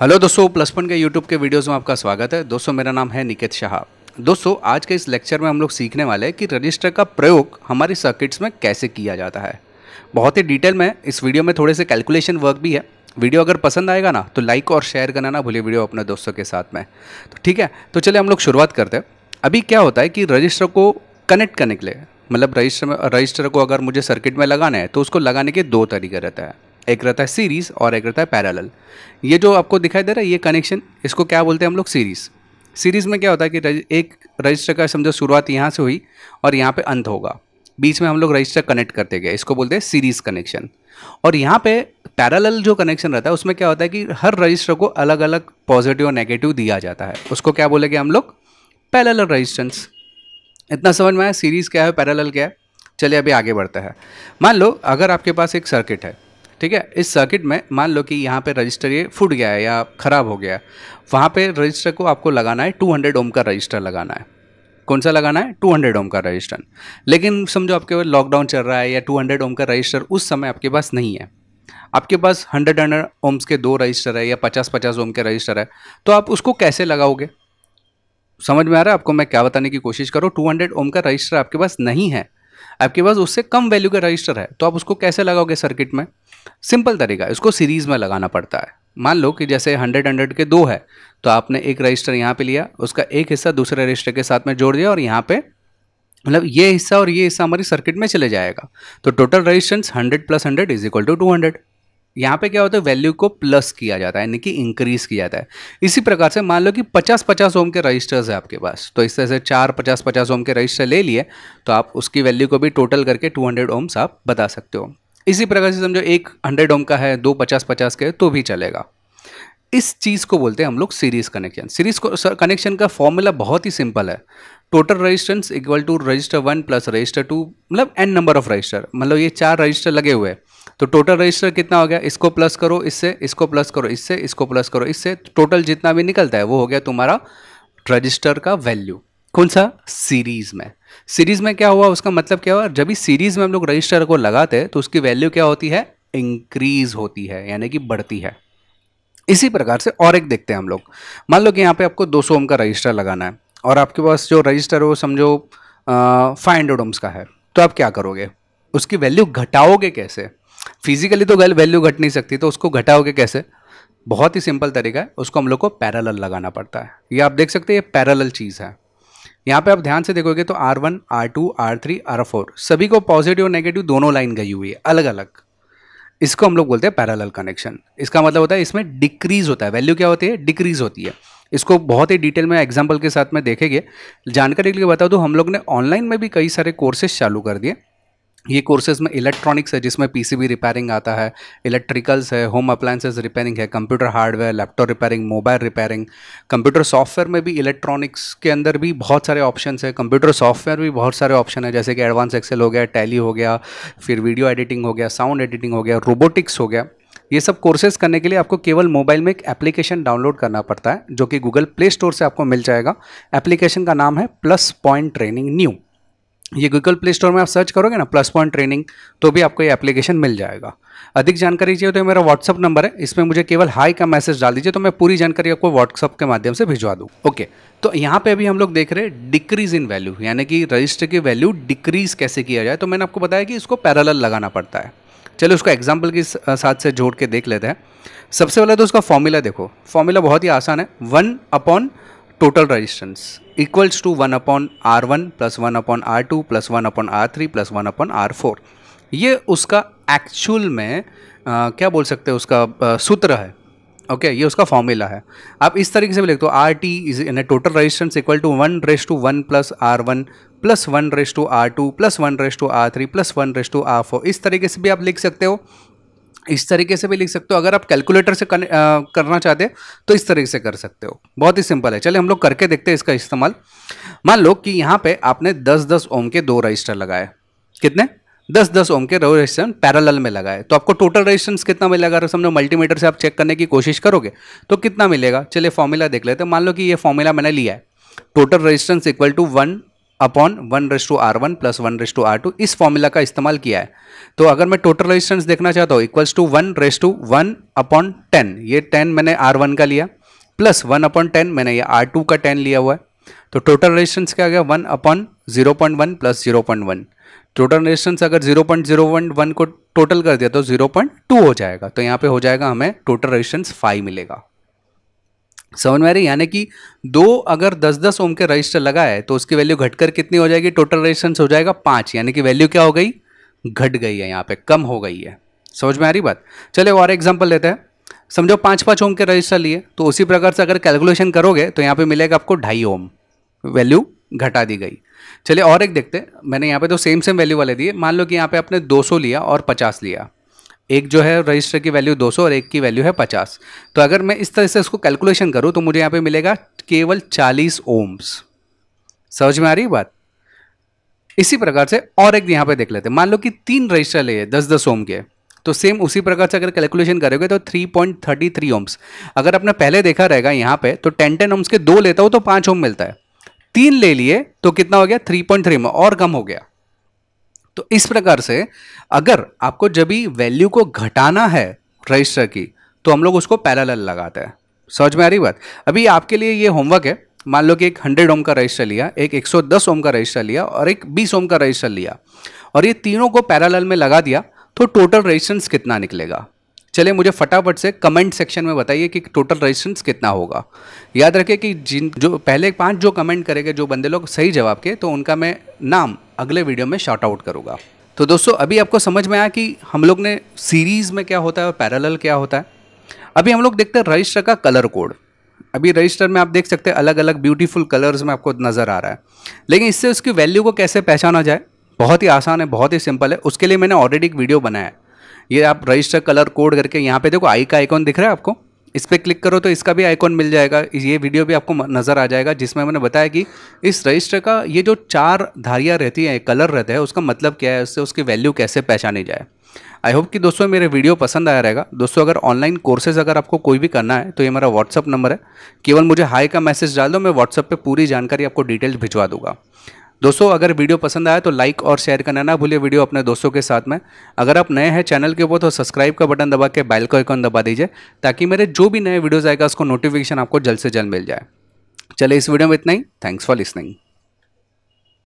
hello दोस्तों plus one के YouTube के वीडियोस में आपका स्वागत है दोस्तों मेरा नाम है निकेत शाह दोस्तों आज के इस लेक्चर में हम लोग सीखने वाले हैं कि रजिस्टर का प्रयोग हमारी सर्किट्स में कैसे किया जाता है बहुत ही डिटेल में इस वीडियो में थोड़े से कैलकुलेशन वर्क भी है वीडियो अगर पसंद आएगा ना तो लाइक और शेयर करना ना भूलिए वीडियो अपने दोस्तों के साथ में तो ठीक है तो चलिए हम लोग शुरुआत करते हैं अभी क्या होता है कि रजिस्टर को कनेक्ट करने के लिए मतलब रजिस्टर में रजिस्टर को अगर मुझे सर्किट में लगाना है तो उसको लगाने के दो तरीके रहता है एक रहता है सीरीज़ और एक रहता है पैरेलल ये जो आपको दिखाई दे रहा है ये कनेक्शन इसको क्या बोलते हैं हम लोग सीरीज़ सीरीज़ में क्या होता है कि रज, एक रजिस्टर का समझो शुरुआत यहाँ से हुई और यहाँ पे अंत होगा बीच में हम लोग रजिस्टर कनेक्ट करते गए इसको बोलते हैं सीरीज़ कनेक्शन और यहाँ पे पैरेलल जो कनेक्शन रहता है उसमें क्या होता है कि हर रजिस्टर को अलग अलग पॉजिटिव और नेगेटिव दिया जाता है उसको क्या बोलेंगे हम लोग पैरल रजिस्टेंस इतना समझ में आया सीरीज़ क्या है पैरेलल क्या है चलिए अभी आगे बढ़ता है मान लो अगर आपके पास एक सर्किट है ठीक है इस सर्किट में मान लो कि यहाँ पे रजिस्टर ये फूट गया है या ख़राब हो गया है वहाँ पे रजिस्टर को आपको लगाना है 200 ओम का रजिस्टर लगाना है कौन सा लगाना है 200 ओम का रजिस्टर लेकिन समझो आपके पास लॉकडाउन चल रहा है या 200 ओम का रजिस्टर उस समय आपके पास नहीं है आपके पास हंड्रेड हंड्रेड ओम्स के दो रजिस्टर है या पचास पचास ओम के रजिस्टर है तो आप उसको कैसे लगाओगे समझ में आ रहा है आपको मैं क्या बताने की कोशिश करूँ टू हंड्रेड ओम का रजिस्टर आपके पास नहीं है आपके पास उससे कम वैल्यू का रजिस्टर है तो आप उसको कैसे लगाओगे सर्किट में सिंपल तरीका इसको सीरीज में लगाना पड़ता है मान लो कि जैसे हंड्रेड हंड्रेड के दो है तो आपने एक रजिस्टर यहाँ पे लिया उसका एक हिस्सा दूसरे रजिस्टर के साथ में जोड़ दिया और यहाँ पे मतलब ये हिस्सा और ये हिस्सा हमारी सर्किट में चले जाएगा तो total resistance hundred plus hundred is equal to two hundred यहाँ पे क्या होता है वैल्यू को प्लस किया जाता है यानी कि इंक्रीज किया जाता है इसी प्रकार से मान लो कि पचास पचास ओम के रजिस्टर्स है आपके पास तो इस तरह से चार पचास पचास ओम के रजिस्टर ले लिए तो आप उसकी वैल्यू को भी टोटल करके हंड्रेड ओम्स आप बता सकते हो इसी प्रकार से समझो एक हंड्रेड ओम का है दो पचास पचास के तो भी चलेगा इस चीज़ को बोलते हैं हम लोग सीरीज़ कनेक्शन सीरीज़ कनेक्शन का फॉर्मूला बहुत ही सिंपल है total resistance equal to resistor one plus resistor two मतलब एन नंबर ऑफ रजिस्टर मतलब ये चार रजिस्टर लगे हुए हैं तो टोटल रजिस्टर कितना हो गया इसको प्लस करो इससे इसको प्लस करो इससे इसको प्लस करो इससे टोटल जितना भी निकलता है वो हो गया तुम्हारा रजिस्टर का वैल्यू कौन सा सीरीज़ में सीरीज में क्या हुआ उसका मतलब क्या हुआ जब भी सीरीज में हम लोग रजिस्टर को लगाते हैं तो उसकी वैल्यू क्या होती है इंक्रीज होती है यानी कि बढ़ती है इसी प्रकार से और एक देखते हैं हम लोग मान लो कि यहाँ पे आपको 200 ओम का रजिस्टर लगाना है और आपके पास जो रजिस्टर है वो समझो फाइव हंड्रेड ओम्स का है तो आप क्या करोगे उसकी वैल्यू घटाओगे कैसे फिजिकली तो गल वैल्यू घट नहीं सकती तो उसको घटाओगे कैसे बहुत ही सिंपल तरीका है उसको हम लोग को पैरल लगाना पड़ता है ये आप देख सकते हैं ये पैरल चीज़ है यहाँ पे आप ध्यान से देखोगे तो R one R two R three R four सभी को पॉजिटिव और नेगेटिव दोनों लाइन गई हुई है अलग अलग इसको हम लोग बोलते हैं पैरालल कनेक्शन इसका मतलब होता है इसमें डिक्रीज होता है वैल्यू क्या होती है डिक्रीज होती है इसको बहुत ही डिटेल में एग्जाम्पल के साथ में देखेंगे जानकारी के लिए बता दूँ हम लोग ने ऑनलाइन में भी कई सारे कोर्सेज चालू कर दिए ये कोर्सेज में इलेक्ट्रॉनिक्स है जिसमें पीसीबी रिपेयरिंग आता है इलेक्ट्रिकल्स है होम अप्लायंसेज रिपेयरिंग है computer hardware laptop repairing mobile repairing computer software में भी इलेक्ट्रॉनिक्स के अंदर भी बहुत सारे ऑप्शन है कंप्यूटर सॉफ्टवेयर भी बहुत सारे ऑप्शन है जैसे कि एडवांस एक्सेल हो गया टैली हो गया फिर वीडियो एडिटिंग हो गया साउंड एडिटिंग हो गया रोबोटिक्स हो गया ये सब कोर्सेज करने के लिए आपको केवल मोबाइल में एक एप्लीकेशन डाउनलोड करना पड़ता है जो कि गूगल प्ले स्टोर से आपको मिल जाएगा एप्लीकेशन का नाम है प्लस पॉइंट ट्रेनिंग न्यू ये गूगल प्ले स्टोर में आप सर्च करोगे ना प्लस पॉइंट ट्रेनिंग तो भी आपको ये एप्लीकेशन मिल जाएगा अधिक जानकारी चाहिए तो मेरा व्हाट्सअप नंबर है इसमें मुझे केवल हाई का मैसेज डाल दीजिए तो मैं पूरी जानकारी आपको व्हाट्सअप के माध्यम से भिजवा दूँ ओके तो यहाँ पे अभी हम लोग देख रहे हैं डिक्रीज इन वैल्यू यानी कि रजिस्टर की वैल्यू डिक्रीज कैसे किया जाए तो मैंने आपको बताया कि इसको पैरल लगाना पड़ता है चलो उसको एग्जाम्पल के साथ से जोड़ के देख लेते हैं सबसे पहले तो उसका फॉर्मूला देखो फॉर्मूला बहुत ही आसान है one upon total resistance equals to one upon R one plus one upon R two plus one upon R three plus one upon R four ये उसका एक्चुअल में आ, क्या बोल सकते हैं उसका आ, सूत्र है ओके okay, ये उसका फॉर्मूला है आप इस तरीके से भी लिखते हो R T is in total resistance equal to one raise to one plus R one plus one raise to R two plus one raise to R three plus one raise to R four इस तरीके से भी आप लिख सकते हो इस तरीके से भी लिख सकते हो अगर आप कैलकुलेटर से कर, आ, करना चाहते हो तो इस तरीके से कर सकते हो बहुत ही सिंपल है चले हम लोग करके देखते हैं इसका इस्तेमाल मान लो कि यहाँ पे आपने 10-10 ओम के दो रजिस्टर लगाए कितने 10-10 ओम के दो रजिस्टर पैरेलल में लगाए तो आपको टोटल रजिस्टेंस कितना मिलेगा अगर समझो मल्टीमीटर से आप चेक करने की कोशिश करोगे तो कितना मिलेगा चलिए फॉर्मूला देख लेते मान लो कि ये फॉर्मूला मैंने लिया है total resistance equal to one upon one raise to R one plus one raise to R two इस फॉर्मूला का इस्तेमाल किया है तो अगर मैं टोटल रेजिस्टेंस देखना चाहता हूँ equals to one raise to one upon ten ये टेन मैंने आर वन का लिया प्लस वन अपॉन टेन मैंने ये आर टू का टेन लिया हुआ है तो टोटल रेजिस्टेंस क्या आ गया one upon zero point one plus zero point one total resistance अगर zero point zero one one को टोटल कर दिया तो जीरो पॉइंट टू हो जाएगा तो यहाँ पे हो जाएगा हमें टोटल रेजिस्टेंस फाइव मिलेगा समझ में आ रही यानी कि दो अगर दस दस ओम के रजिस्टर लगा है तो उसकी वैल्यू घटकर कितनी हो जाएगी टोटल रजिस्टेंस हो जाएगा पाँच यानी कि वैल्यू क्या हो गई घट गई है यहाँ पे कम हो गई है समझ में आ रही बात चले और एग्जाम्पल लेते हैं समझो पाँच पाँच ओम के रजिस्टर लिए तो उसी प्रकार से अगर कैलकुलेशन करोगे तो यहाँ पर मिलेगा आपको ढाई ओम वैल्यू घटा दी गई चलिए और एक देखते मैंने यहाँ पे तो सेम सेम वैल्यू वाले दिए मान लो कि यहाँ पे आपने 200 लिया और 50 लिया एक जो है रजिस्टर की वैल्यू 200 और एक की वैल्यू है 50 तो अगर मैं इस तरह से इसको कैलकुलेशन करूँ तो मुझे यहाँ पे मिलेगा केवल 40 ओम्स समझ में आ रही बात इसी प्रकार से और एक यहाँ पे देख लेते हैं मान लो कि तीन रजिस्टर ले दस दस ओम के तो सेम उसी प्रकार से अगर कैलकुलेशन करोगे तो 3.33 ओम्स अगर आपने पहले देखा रहेगा यहाँ पे तो 10 टेन ओम्स के दो लेता हो तो पाँच ओम मिलता है तीन ले लिए तो कितना हो गया 3.3 में और कम हो गया तो इस प्रकार से अगर आपको जब भी वैल्यू को घटाना है रजिस्टर की तो हम लोग उसको पैरेलल लगाते हैं समझ में आ रही बात अभी आपके लिए ये होमवर्क है मान लो कि एक 100 ओम का रजिस्टर लिया एक 110 ओम का रजिस्टर लिया और एक 20 ओम का रजिस्टर लिया और ये तीनों को पैरालल में लगा दिया तो टोटल रजिस्टेंस कितना निकलेगा चलिए मुझे फटाफट से कमेंट सेक्शन में बताइए कि टोटल रजिस्टेंस कितना होगा याद रखें कि जिन जो पहले पांच जो कमेंट करेंगे जो बंदे लोग सही जवाब के तो उनका मैं नाम अगले वीडियो में शॉर्ट आउट करूँगा तो दोस्तों अभी आपको समझ में आया कि हम लोग ने सीरीज़ में क्या होता है और पैरेलल क्या होता है अभी हम लोग देखते हैं रजिस्टर का कलर कोड अभी रजिस्टर में आप देख सकते हैं अलग अलग ब्यूटीफुल कलर्स में आपको नज़र आ रहा है लेकिन इससे उसकी वैल्यू को कैसे पहचाना जाए बहुत ही आसान है बहुत ही सिंपल है उसके लिए मैंने ऑलरेडी एक वीडियो बनाया है ये आप रजिस्टर कलर कोड करके यहाँ पे देखो आई का आइकॉन दिख रहा है आपको इस पर क्लिक करो तो इसका भी आइकॉन मिल जाएगा ये वीडियो भी आपको नज़र आ जाएगा जिसमें मैंने बताया कि इस रजिस्टर का ये जो चार धारियाँ रहती हैं कलर रहता है उसका मतलब क्या है उससे उसकी वैल्यू कैसे पहचानी जाए आई होप कि दोस्तों मेरे वीडियो पसंद आया रहेगा दोस्तों अगर ऑनलाइन कोर्सेज अगर आपको कोई भी करना है तो ये मेरा व्हाट्सअप नंबर है केवल मुझे हाई का मैसेज डाल दो मैं व्हाट्सअप पर पूरी जानकारी आपको डिटेल्स भिजवा दूंगा दोस्तों अगर वीडियो पसंद आया तो लाइक और शेयर करना ना भूलिए वीडियो अपने दोस्तों के साथ में अगर आप नए हैं चैनल के ऊपर तो सब्सक्राइब का बटन दबा के बैल का आइकॉन दबा दीजिए ताकि मेरे जो भी नए वीडियोज़ आएगा उसको नोटिफिकेशन आपको जल्द से जल्द मिल जाए चले इस वीडियो में इतना ही थैंक्स फॉर लिसनिंग